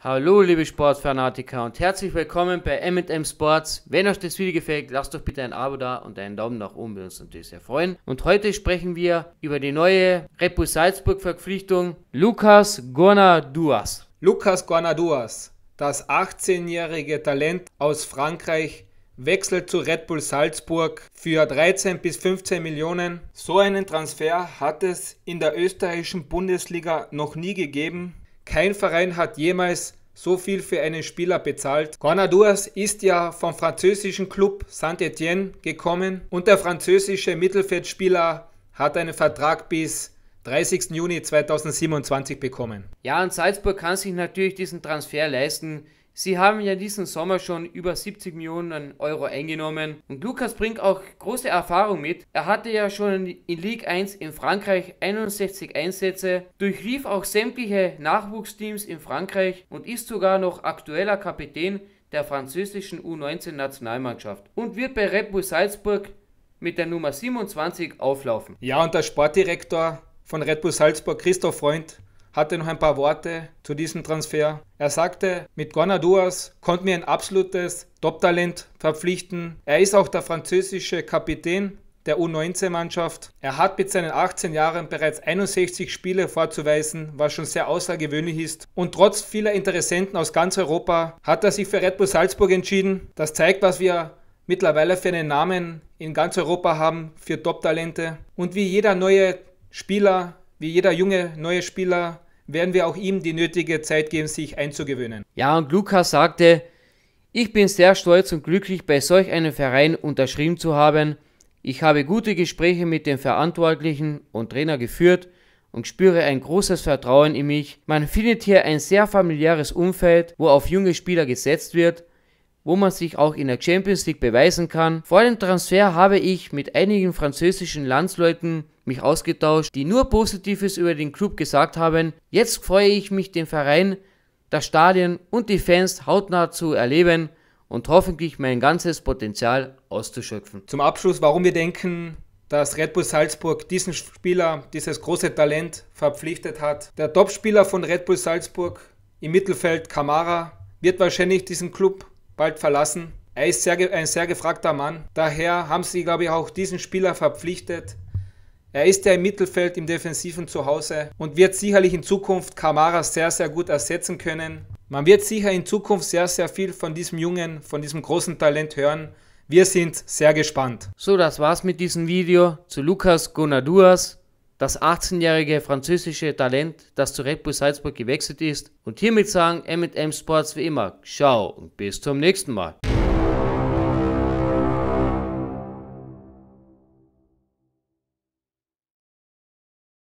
Hallo liebe Sportfanatiker und herzlich willkommen bei M&M Sports. Wenn euch das Video gefällt, lasst doch bitte ein Abo da und einen Daumen nach oben, wir uns natürlich sehr freuen. Und heute sprechen wir über die neue Red Bull Salzburg Verpflichtung Lukas Gornaduas. Lukas Gornaduas, das 18-jährige Talent aus Frankreich, wechselt zu Red Bull Salzburg für 13 bis 15 Millionen. So einen Transfer hat es in der österreichischen Bundesliga noch nie gegeben. Kein Verein hat jemals so viel für einen Spieler bezahlt. Granaduas ist ja vom französischen Club saint étienne gekommen und der französische Mittelfeldspieler hat einen Vertrag bis 30. Juni 2027 bekommen. Ja, und Salzburg kann sich natürlich diesen Transfer leisten. Sie haben ja diesen Sommer schon über 70 Millionen Euro eingenommen und Lukas bringt auch große Erfahrung mit. Er hatte ja schon in Ligue 1 in Frankreich 61 Einsätze, durchlief auch sämtliche Nachwuchsteams in Frankreich und ist sogar noch aktueller Kapitän der französischen U19-Nationalmannschaft und wird bei Red Bull Salzburg mit der Nummer 27 auflaufen. Ja, und der Sportdirektor von Red Bull Salzburg, Christoph Freund, hatte noch ein paar Worte zu diesem Transfer. Er sagte, mit Gonaduas konnten wir ein absolutes Top-Talent verpflichten. Er ist auch der französische Kapitän der U19-Mannschaft. Er hat mit seinen 18 Jahren bereits 61 Spiele vorzuweisen, was schon sehr außergewöhnlich ist. Und trotz vieler Interessenten aus ganz Europa hat er sich für Red Bull Salzburg entschieden. Das zeigt, was wir mittlerweile für einen Namen in ganz Europa haben, für Top-Talente. Und wie jeder neue Spieler, wie jeder junge neue Spieler werden wir auch ihm die nötige Zeit geben, sich einzugewöhnen. Ja, und Lukas sagte, ich bin sehr stolz und glücklich, bei solch einem Verein unterschrieben zu haben. Ich habe gute Gespräche mit den Verantwortlichen und Trainer geführt und spüre ein großes Vertrauen in mich. Man findet hier ein sehr familiäres Umfeld, wo auf junge Spieler gesetzt wird wo man sich auch in der Champions League beweisen kann. Vor dem Transfer habe ich mit einigen französischen Landsleuten mich ausgetauscht, die nur Positives über den Club gesagt haben. Jetzt freue ich mich, den Verein, das Stadion und die Fans hautnah zu erleben und hoffentlich mein ganzes Potenzial auszuschöpfen. Zum Abschluss, warum wir denken, dass Red Bull Salzburg diesen Spieler, dieses große Talent verpflichtet hat. Der Topspieler von Red Bull Salzburg im Mittelfeld, Kamara, wird wahrscheinlich diesen Club bald verlassen. Er ist sehr, ein sehr gefragter Mann. Daher haben sie, glaube ich, auch diesen Spieler verpflichtet. Er ist ja im Mittelfeld, im Defensiven zu Hause und wird sicherlich in Zukunft Kamara sehr, sehr gut ersetzen können. Man wird sicher in Zukunft sehr, sehr viel von diesem Jungen, von diesem großen Talent hören. Wir sind sehr gespannt. So, das war's mit diesem Video zu Lukas Gonaduas das 18-jährige französische Talent, das zu Red Bull Salzburg gewechselt ist und hiermit sagen M&M Sports wie immer, ciao und bis zum nächsten Mal.